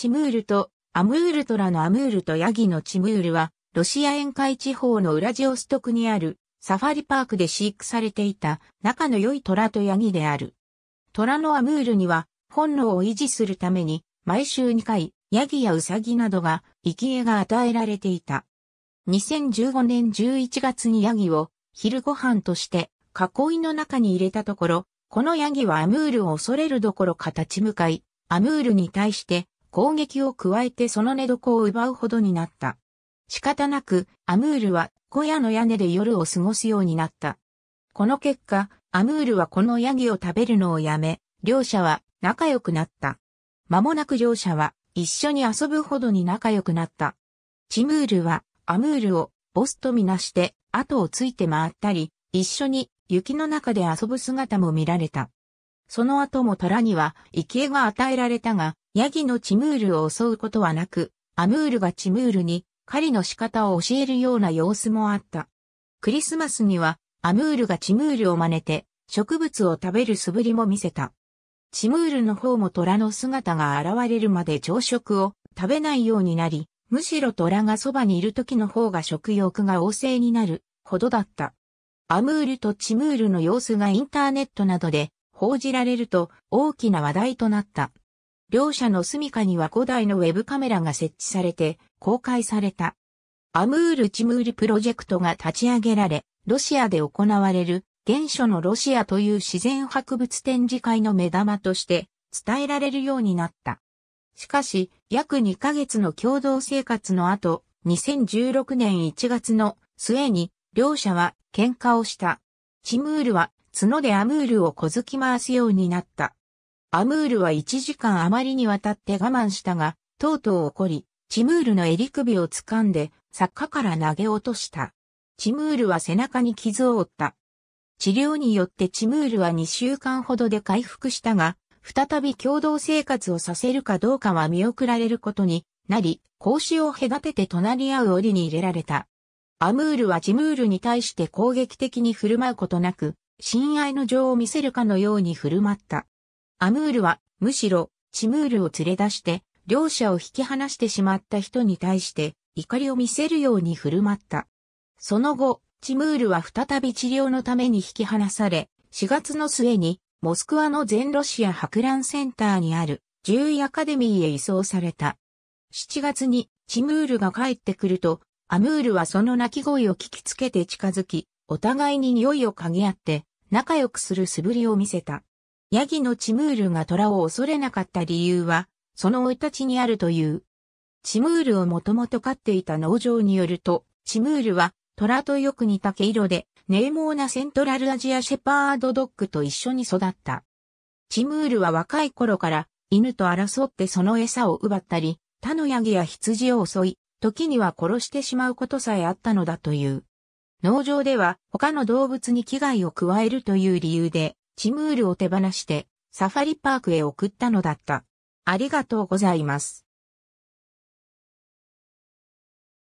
チムールとアムールトラのアムールとヤギのチムールは、ロシア沿海地方のウラジオストクにあるサファリパークで飼育されていた仲の良い虎とヤギである。虎のアムールには本能を維持するために毎週2回ヤギやウサギなどが生き餌が与えられていた。2015年11月にヤギを昼ご飯として囲いの中に入れたところ、このヤギはアムールを恐れるどころか立ち向かい、アムールに対して攻撃を加えてその寝床を奪うほどになった。仕方なく、アムールは小屋の屋根で夜を過ごすようになった。この結果、アムールはこのヤギを食べるのをやめ、両者は仲良くなった。間もなく両者は一緒に遊ぶほどに仲良くなった。チムールはアムールをボスとみなして後をついて回ったり、一緒に雪の中で遊ぶ姿も見られた。その後も虎には生贄が与えられたが、ヤギのチムールを襲うことはなく、アムールがチムールに狩りの仕方を教えるような様子もあった。クリスマスには、アムールがチムールを真似て、植物を食べる素振りも見せた。チムールの方も虎の姿が現れるまで朝食を食べないようになり、むしろ虎がそばにいる時の方が食欲が旺盛になるほどだった。アムールとチムールの様子がインターネットなどで報じられると大きな話題となった。両者の住処には5台のウェブカメラが設置されて公開された。アムール・チムールプロジェクトが立ち上げられ、ロシアで行われる原初のロシアという自然博物展示会の目玉として伝えられるようになった。しかし、約2ヶ月の共同生活の後、2016年1月の末に両者は喧嘩をした。チムールは角でアムールを小突き回すようになった。アムールは1時間余りにわたって我慢したが、とうとう怒り、チムールの襟首を掴んで、坂から投げ落とした。チムールは背中に傷を負った。治療によってチムールは2週間ほどで回復したが、再び共同生活をさせるかどうかは見送られることになり、格子を隔てて隣り合う檻に入れられた。アムールはチムールに対して攻撃的に振る舞うことなく、親愛の情を見せるかのように振る舞った。アムールは、むしろ、チムールを連れ出して、両者を引き離してしまった人に対して、怒りを見せるように振る舞った。その後、チムールは再び治療のために引き離され、4月の末に、モスクワの全ロシア博覧センターにある、獣医アカデミーへ移送された。7月に、チムールが帰ってくると、アムールはその鳴き声を聞きつけて近づき、お互いに匂いを嗅ぎ合って、仲良くする素振りを見せた。ヤギのチムールが虎を恐れなかった理由は、その生い立ちにあるという。チムールをもともと飼っていた農場によると、チムールは虎とよく似た毛色で、モーなセントラルアジアシェパードドッグと一緒に育った。チムールは若い頃から犬と争ってその餌を奪ったり、他のヤギや羊を襲い、時には殺してしまうことさえあったのだという。農場では他の動物に危害を加えるという理由で、チムールを手放して、サファリパークへ送ったのだった。ありがとうございます。